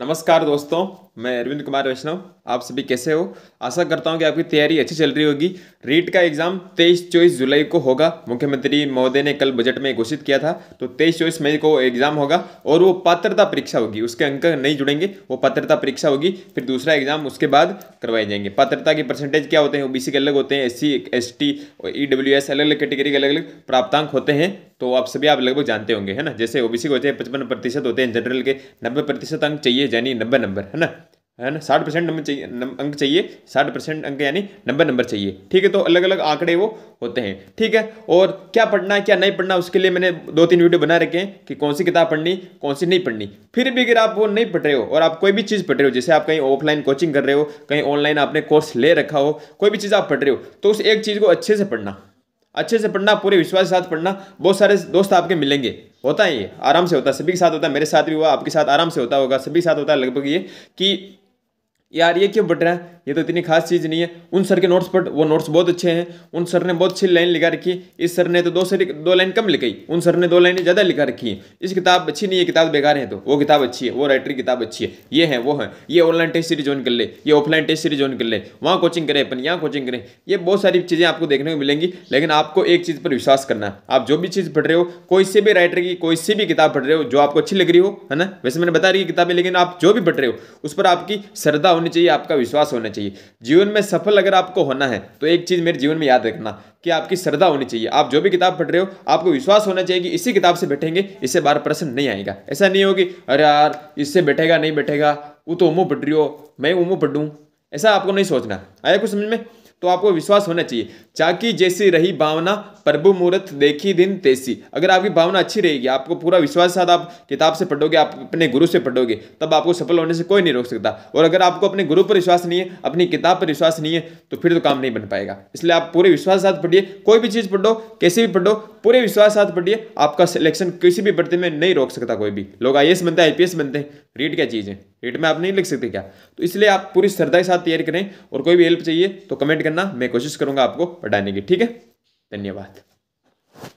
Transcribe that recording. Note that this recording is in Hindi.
नमस्कार दोस्तों मैं अरविंद कुमार वैष्णव आप सभी कैसे हो आशा करता हूँ कि आपकी तैयारी अच्छी चल रही होगी रीट का एग्ज़ाम 23 चौबीस जुलाई को होगा मुख्यमंत्री महोदय ने कल बजट में घोषित किया था तो 23 चौबीस मई को एग्ज़ाम होगा और वो पात्रता परीक्षा होगी उसके अंक नहीं जुड़ेंगे वो पात्रता परीक्षा होगी फिर दूसरा एग्ज़ाम उसके बाद करवाए जाएंगे पात्रता के परसेंटेज क्या होते हैं ओ के अलग होते हैं S C S T E W S अलग अलग कैटेगरी के अलग अलग प्राप्तांक होते हैं तो आप सभी आप लगभग जानते होंगे है ना जैसे ओबीसी को होते हैं पचपन प्रतिशत होते हैं जनरल के नब्बे प्रतिशत अंक चाहिए यानी नब्बे नंबर है ना है ना साठ परसेंट नंबर चाहिए अंक चाहिए साठ परसेंट अंक यानी नब्बे नंबर चाहिए ठीक है तो अलग अलग आंकड़े वो होते हैं ठीक है और क्या पढ़ना है क्या नहीं पढ़ना उसके लिए मैंने दो तीन वीडियो बना रखे हैं कि कौन सी किताब पढ़नी कौन सी नहीं पढ़नी फिर भी अगर आप वो नहीं पढ़ रहे हो और आप कोई भी चीज़ पढ़ रहे हो जैसे आप कहीं ऑफलाइन कोचिंग कर रहे हो कहीं ऑनलाइन आपने कोर्स ले रखा हो कोई भी चीज़ आप पढ़ रहे हो तो उस एक चीज़ को अच्छे से पढ़ना अच्छे से पढ़ना पूरे विश्वास के साथ पढ़ना बहुत सारे दोस्त आपके मिलेंगे होता है ये आराम से होता है सभी के साथ होता है मेरे साथ भी हुआ आपके साथ आराम से होता होगा सभी के साथ होता है लगभग ये कि यार ये क्यों बट रहा है ये तो इतनी खास चीज़ नहीं है उन सर के नोट्स पर वो नोट्स बहुत अच्छे हैं उन सर ने बहुत अच्छी लाइन लिखा रखी इस सर ने तो दो सर दो लाइन कम लिखाई उन सर ने दो लाइन ज़्यादा लिखा रखी है इस किताब अच्छी नहीं है किताब बेकार है तो वो किताब अच्छी है वो राइटर की किताब अच्छी है ये है वो है ये ऑनलाइन टेस्ट सीरीज ज्वाइन कर ले ये ऑफलाइन टेस्ट सीरीज ज्वाइन कर ले वहाँ कोचिंग करें अपन यहाँ कोचिंग करें ये बहुत सारी चीज़ें आपको देखने को मिलेंगी लेकिन आपको एक चीज़ पर विश्वास करना है आप जो भी चीज़ पढ़ रहे हो कोई से भी राइटर की कोई से भी किताब पढ़ रहे हो जो आपको अच्छी लग रही हो है ना वैसे मैंने बता रही किताबें लेकिन आप जो भी पढ़ रहे हो उस पर आपकी श्रद्धा होनी चाहिए आपका विश्वास होना चाहिए जीवन में सफल अगर आपको होना है तो एक चीज़ मेरे जीवन में याद रखना कि आपकी श्रद्धा होनी चाहिए आप जो भी किताब पढ़ रहे हो आपको विश्वास होना चाहिए कि इसी किताब से बैठेंगे इससे बार प्रश्न नहीं आएगा ऐसा नहीं होगी अरे यार इससे बैठेगा नहीं बैठेगा वो तो उमो पढ़ रही हो मैं उमो पढ़ूँ ऐसा आपको नहीं सोचना आया कुछ समझ में तो आपको विश्वास होना चाहिए चाकी जैसी रही भावना प्रभु मूर्त देखी दिन तैसी अगर आपकी भावना अच्छी रहेगी आपको पूरा विश्वास साथ आप किताब से पढ़ोगे आप अपने गुरु से पढ़ोगे तब आपको सफल होने से कोई नहीं रोक सकता और अगर आपको अपने गुरु पर विश्वास नहीं है अपनी किताब पर विश्वास नहीं है तो फिर तो काम नहीं बन पाएगा इसलिए आप पूरे विश्वास साथ पढ़िए कोई भी चीज़ पढ़ो कैसे भी पढ़ो पूरे विश्वास साथ पढ़िए आपका सिलेक्शन किसी भी बढ़ते में नहीं रोक सकता कोई भी लोग आई बनते हैं आई बनते हैं रीड क्या चीज़ है रीड में आप नहीं लिख सकते क्या तो इसलिए आप पूरी श्रद्धा के साथ तैयारी करें और कोई भी हेल्प चाहिए तो कमेंट करना मैं कोशिश करूंगा आपको पढ़ाने की ठीक है धन्यवाद